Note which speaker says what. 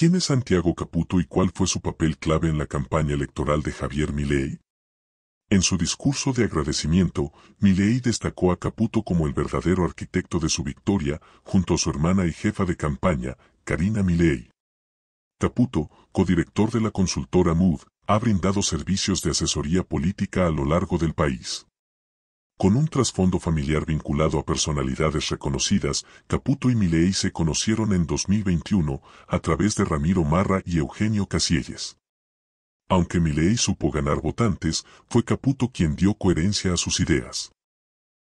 Speaker 1: ¿Quién es Santiago Caputo y cuál fue su papel clave en la campaña electoral de Javier Milei? En su discurso de agradecimiento, Milei destacó a Caputo como el verdadero arquitecto de su victoria, junto a su hermana y jefa de campaña, Karina Milei. Caputo, codirector de la consultora Mood, ha brindado servicios de asesoría política a lo largo del país. Con un trasfondo familiar vinculado a personalidades reconocidas, Caputo y Milei se conocieron en 2021 a través de Ramiro Marra y Eugenio Casielles. Aunque Milei supo ganar votantes, fue Caputo quien dio coherencia a sus ideas.